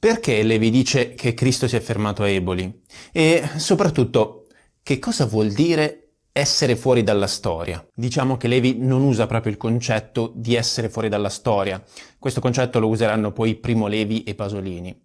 Perché Levi dice che Cristo si è fermato a Eboli? E soprattutto, che cosa vuol dire essere fuori dalla storia? Diciamo che Levi non usa proprio il concetto di essere fuori dalla storia. Questo concetto lo useranno poi Primo Levi e Pasolini.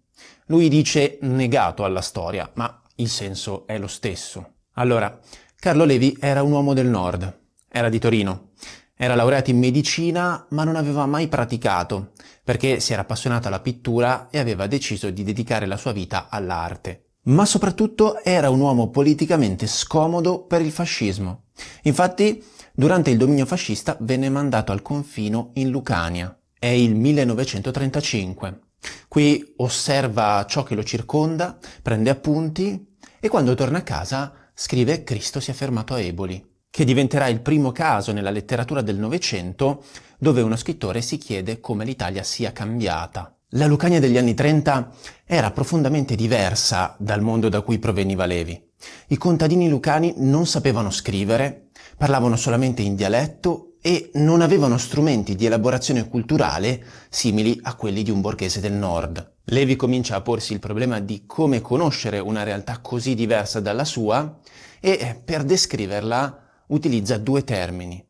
Lui dice negato alla storia, ma il senso è lo stesso. Allora, Carlo Levi era un uomo del nord, era di Torino era laureata in medicina ma non aveva mai praticato perché si era appassionata alla pittura e aveva deciso di dedicare la sua vita all'arte. Ma soprattutto era un uomo politicamente scomodo per il fascismo. Infatti, durante il dominio fascista venne mandato al confino in Lucania. È il 1935. Qui osserva ciò che lo circonda, prende appunti e quando torna a casa scrive Cristo si è fermato a Eboli che diventerà il primo caso nella letteratura del Novecento dove uno scrittore si chiede come l'Italia sia cambiata. La Lucania degli anni 30 era profondamente diversa dal mondo da cui proveniva Levi. I contadini lucani non sapevano scrivere, parlavano solamente in dialetto e non avevano strumenti di elaborazione culturale simili a quelli di un borghese del nord. Levi comincia a porsi il problema di come conoscere una realtà così diversa dalla sua e per descriverla utilizza due termini,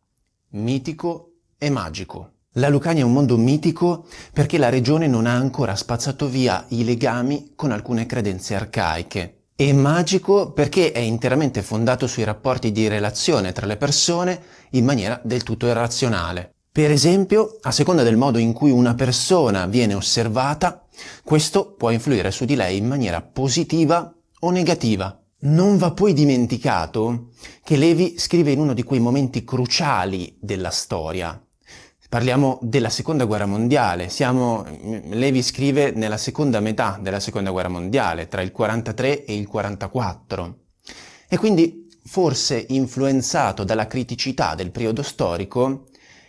mitico e magico. La Lucania è un mondo mitico perché la regione non ha ancora spazzato via i legami con alcune credenze arcaiche. E magico perché è interamente fondato sui rapporti di relazione tra le persone in maniera del tutto irrazionale. Per esempio, a seconda del modo in cui una persona viene osservata, questo può influire su di lei in maniera positiva o negativa. Non va poi dimenticato che Levi scrive in uno di quei momenti cruciali della storia. Parliamo della seconda guerra mondiale, Siamo, mm, Levi scrive nella seconda metà della seconda guerra mondiale, tra il 43 e il 44. E quindi, forse influenzato dalla criticità del periodo storico,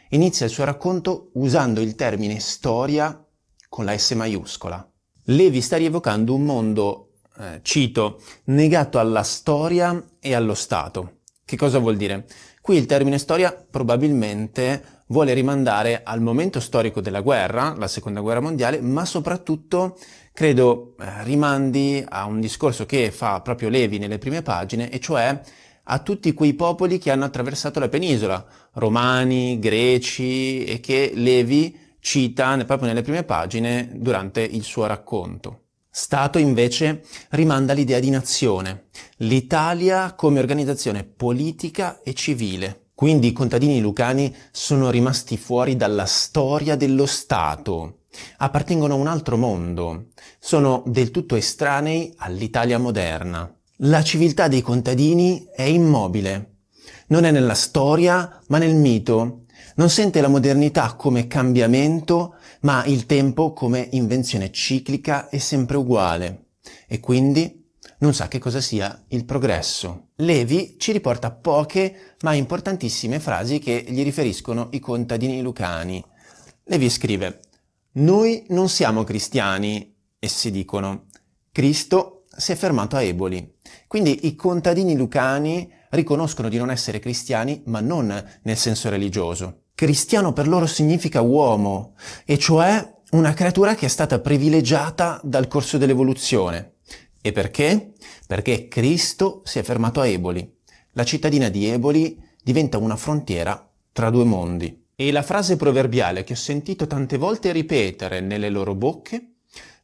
inizia il suo racconto usando il termine storia con la S maiuscola. Levi sta rievocando un mondo eh, cito, negato alla storia e allo Stato. Che cosa vuol dire? Qui il termine storia probabilmente vuole rimandare al momento storico della guerra, la seconda guerra mondiale, ma soprattutto credo eh, rimandi a un discorso che fa proprio Levi nelle prime pagine, e cioè a tutti quei popoli che hanno attraversato la penisola, romani, greci, e che Levi cita proprio nelle prime pagine durante il suo racconto. Stato invece rimanda l'idea di nazione, l'Italia come organizzazione politica e civile. Quindi i contadini lucani sono rimasti fuori dalla storia dello Stato, appartengono a un altro mondo, sono del tutto estranei all'Italia moderna. La civiltà dei contadini è immobile, non è nella storia ma nel mito, non sente la modernità come cambiamento, ma il tempo come invenzione ciclica e sempre uguale, e quindi non sa che cosa sia il progresso. Levi ci riporta poche ma importantissime frasi che gli riferiscono i contadini lucani. Levi scrive, noi non siamo cristiani, essi dicono, Cristo si è fermato a Eboli. Quindi i contadini lucani riconoscono di non essere cristiani, ma non nel senso religioso. Cristiano per loro significa uomo, e cioè una creatura che è stata privilegiata dal corso dell'evoluzione. E perché? Perché Cristo si è fermato a Eboli. La cittadina di Eboli diventa una frontiera tra due mondi. E la frase proverbiale che ho sentito tante volte ripetere nelle loro bocche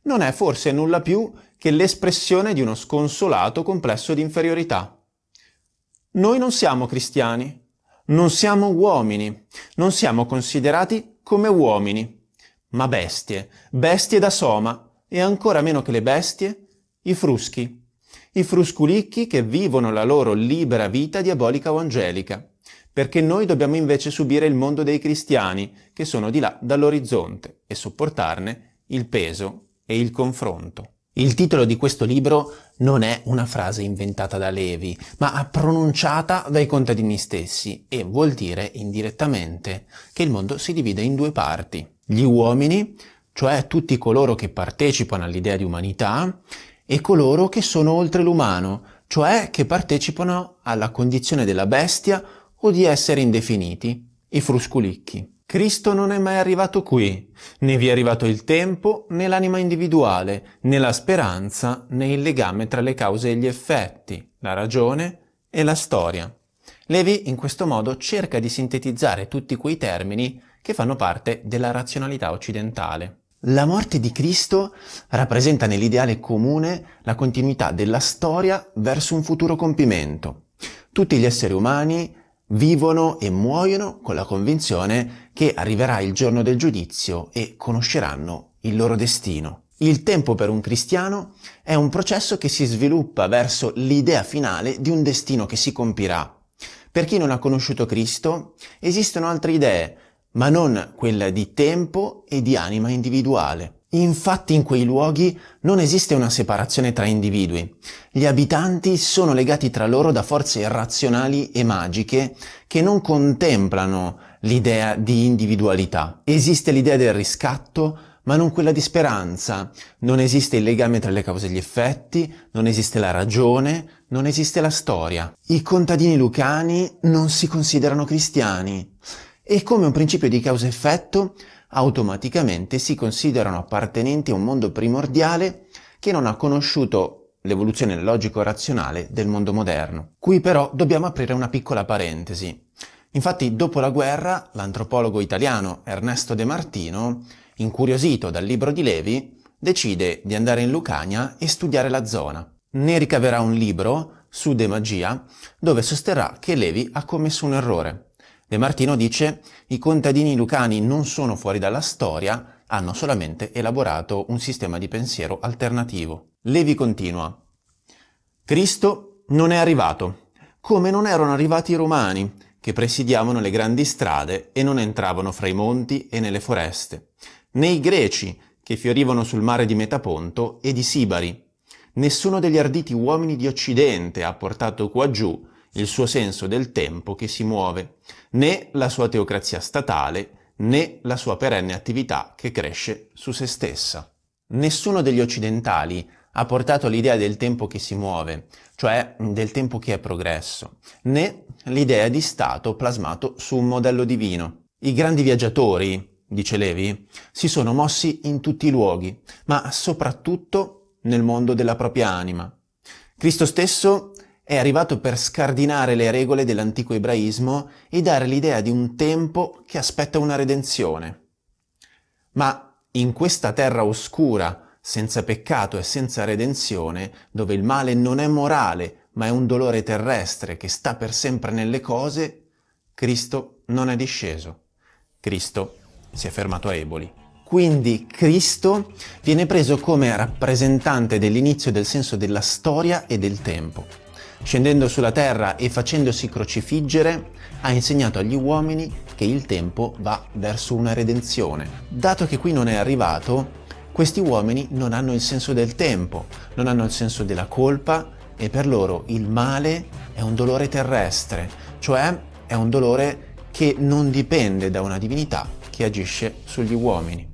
non è forse nulla più che l'espressione di uno sconsolato complesso di inferiorità. Noi non siamo cristiani, non siamo uomini, non siamo considerati come uomini, ma bestie, bestie da soma, e ancora meno che le bestie, i fruschi, i frusculicchi che vivono la loro libera vita diabolica o angelica, perché noi dobbiamo invece subire il mondo dei cristiani, che sono di là dall'orizzonte, e sopportarne il peso e il confronto. Il titolo di questo libro non è una frase inventata da Levi, ma pronunciata dai contadini stessi e vuol dire indirettamente che il mondo si divide in due parti. Gli uomini, cioè tutti coloro che partecipano all'idea di umanità, e coloro che sono oltre l'umano, cioè che partecipano alla condizione della bestia o di essere indefiniti, i frusculicchi. Cristo non è mai arrivato qui, né vi è arrivato il tempo, né l'anima individuale, né la speranza, né il legame tra le cause e gli effetti, la ragione e la storia. Levi in questo modo cerca di sintetizzare tutti quei termini che fanno parte della razionalità occidentale. La morte di Cristo rappresenta nell'ideale comune la continuità della storia verso un futuro compimento. Tutti gli esseri umani vivono e muoiono con la convinzione che arriverà il giorno del giudizio e conosceranno il loro destino. Il tempo per un cristiano è un processo che si sviluppa verso l'idea finale di un destino che si compirà. Per chi non ha conosciuto Cristo esistono altre idee, ma non quella di tempo e di anima individuale. Infatti in quei luoghi non esiste una separazione tra individui. Gli abitanti sono legati tra loro da forze irrazionali e magiche che non contemplano l'idea di individualità. Esiste l'idea del riscatto, ma non quella di speranza. Non esiste il legame tra le cause e gli effetti, non esiste la ragione, non esiste la storia. I contadini lucani non si considerano cristiani. E come un principio di causa-effetto, automaticamente si considerano appartenenti a un mondo primordiale che non ha conosciuto l'evoluzione logico-razionale del mondo moderno. Qui però dobbiamo aprire una piccola parentesi. Infatti, dopo la guerra, l'antropologo italiano Ernesto De Martino, incuriosito dal libro di Levi, decide di andare in Lucania e studiare la zona. Ne ricaverà un libro, Su De Magia, dove sosterrà che Levi ha commesso un errore. De Martino dice i contadini lucani non sono fuori dalla storia, hanno solamente elaborato un sistema di pensiero alternativo. Levi continua. Cristo non è arrivato, come non erano arrivati i romani, che presidiavano le grandi strade e non entravano fra i monti e nelle foreste, né i greci, che fiorivano sul mare di Metaponto e di Sibari. Nessuno degli arditi uomini di Occidente ha portato qua giù il suo senso del tempo che si muove, né la sua teocrazia statale, né la sua perenne attività che cresce su se stessa. Nessuno degli occidentali ha portato l'idea del tempo che si muove, cioè del tempo che è progresso, né l'idea di Stato plasmato su un modello divino. I grandi viaggiatori, dice Levi, si sono mossi in tutti i luoghi, ma soprattutto nel mondo della propria anima. Cristo stesso è arrivato per scardinare le regole dell'antico ebraismo e dare l'idea di un tempo che aspetta una redenzione. Ma in questa terra oscura, senza peccato e senza redenzione, dove il male non è morale, ma è un dolore terrestre che sta per sempre nelle cose, Cristo non è disceso. Cristo si è fermato a Eboli. Quindi Cristo viene preso come rappresentante dell'inizio del senso della storia e del tempo. Scendendo sulla terra e facendosi crocifiggere, ha insegnato agli uomini che il tempo va verso una redenzione. Dato che qui non è arrivato, questi uomini non hanno il senso del tempo, non hanno il senso della colpa e per loro il male è un dolore terrestre, cioè è un dolore che non dipende da una divinità che agisce sugli uomini.